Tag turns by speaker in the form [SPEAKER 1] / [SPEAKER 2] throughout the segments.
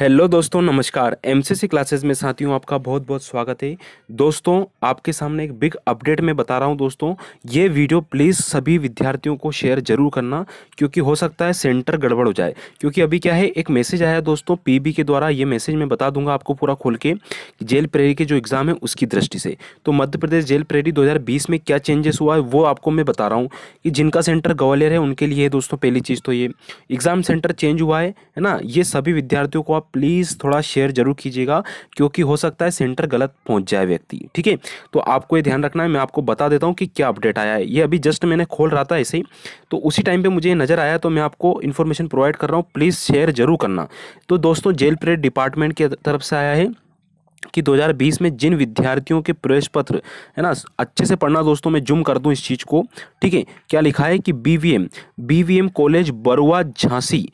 [SPEAKER 1] hello दोस्तों नमस्कार MCC classes में साथियों आपका बहुत बहुत स्वागत है दोस्तों आपके सामने एक बिग अपडेट में बता रहा हूं दोस्तों ये वीडियो प्लीज़ सभी विद्यार्थियों को शेयर जरूर करना क्योंकि हो सकता है सेंटर गड़बड़ हो जाए क्योंकि अभी क्या है एक मैसेज आया दोस्तों पीबी के द्वारा ये मैसेज मैं बता दूंगा आपको पूरा खोल के जेल प्रेरी के जो एग्ज़ाम है उसकी दृष्टि से तो मध्य प्रदेश जेल प्रेरी दो में क्या चेंजेस हुआ है वो आपको मैं बता रहा हूँ कि जिनका सेंटर ग्वालियर है उनके लिए दोस्तों पहली चीज़ तो ये एग्ज़ाम सेंटर चेंज हुआ है ना ये सभी विद्यार्थियों को आप प्लीज़ थोड़ा शेयर जरूर कीजिएगा क्योंकि हो सकता है सेंटर गलत पहुंच जाए व्यक्ति ठीक है तो आपको ये ध्यान रखना है मैं आपको बता देता हूँ कि क्या अपडेट आया है ये अभी जस्ट मैंने खोल रहा था ऐसे ही तो उसी टाइम पर मुझे नज़र आया तो मैं आपको इन्फॉर्मेशन प्रोवाइड कर रहा हूँ प्लीज़ शेयर जरूर करना तो दोस्तों जेल परेड डिपार्टमेंट की तरफ से आया है कि 2020 में जिन विद्यार्थियों के प्रवेश पत्र है ना अच्छे से पढ़ना दोस्तों मैं जुम कर दूं इस चीज़ को ठीक है क्या लिखा है कि BVM BVM college Barua Jhansi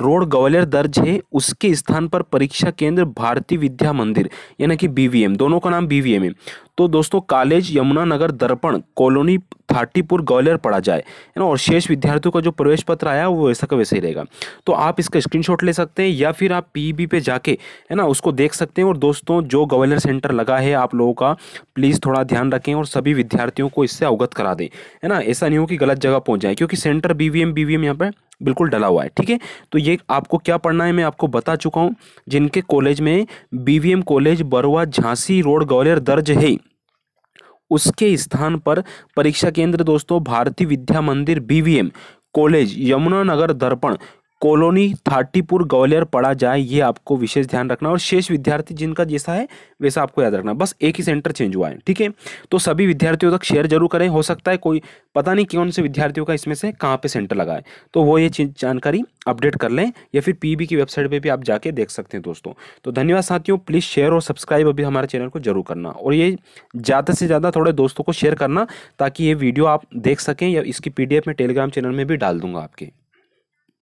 [SPEAKER 1] road Gwalior दर्ज है उसके स्थान पर परीक्षा केंद्र भारतीय विद्या मंदिर यानी कि बीवीएम दोनों का नाम बीवीएम है तो दोस्तों कॉलेज यमुनानगर दर्पण कॉलोनी थाटीपुर ग्वालियर पढ़ा जाए है ना और शेष विद्यार्थियों का जो प्रवेश पत्र आया वो वैसा का वैसे ही रहेगा तो आप इसका स्क्रीनशॉट ले सकते हैं या फिर आप पीबी e पे जाके है ना उसको देख सकते हैं और दोस्तों जो ग्वालियर सेंटर लगा है आप लोगों का प्लीज़ थोड़ा ध्यान रखें और सभी विद्यार्थियों को इससे अवगत करा दें है ना ऐसा नहीं हो कि गलत जगह पहुँच जाए क्योंकि centre B V M B V M यहाँ पर बिल्कुल डला हुआ है ठीक है तो ये आपको क्या पढ़ना है मैं आपको बता चुका हूँ जिनके कॉलेज में BVM college Barua Jhansi road Gwalior दर्ज है उसके स्थान पर परीक्षा केंद्र दोस्तों भारतीय विद्या मंदिर बीवीएम कॉलेज यमुनानगर दर्पण कॉलोनी थाटीपुर ग्वालियर पढ़ा जाए ये आपको विशेष ध्यान रखना और शेष विद्यार्थी जिनका जैसा है वैसा आपको याद रखना बस एक ही सेंटर चेंज हुआ है ठीक है तो सभी विद्यार्थियों तक शेयर जरूर करें हो सकता है कोई पता नहीं कौन से विद्यार्थियों का इसमें से कहाँ पे सेंटर लगा है तो वो ये चीज जानकारी अपडेट कर लें या फिर पी की वेबसाइट पर भी आप जाके देख सकते हैं दोस्तों तो धन्यवाद साथियों प्लीज़ शेयर और सब्सक्राइब अभी हमारे चैनल को जरूर करना और ये ज़्यादा से ज़्यादा थोड़े दोस्तों को शेयर करना ताकि ये वीडियो आप देख सकें या इसकी पी में टेलीग्राम चैनल में भी डाल दूंगा आपके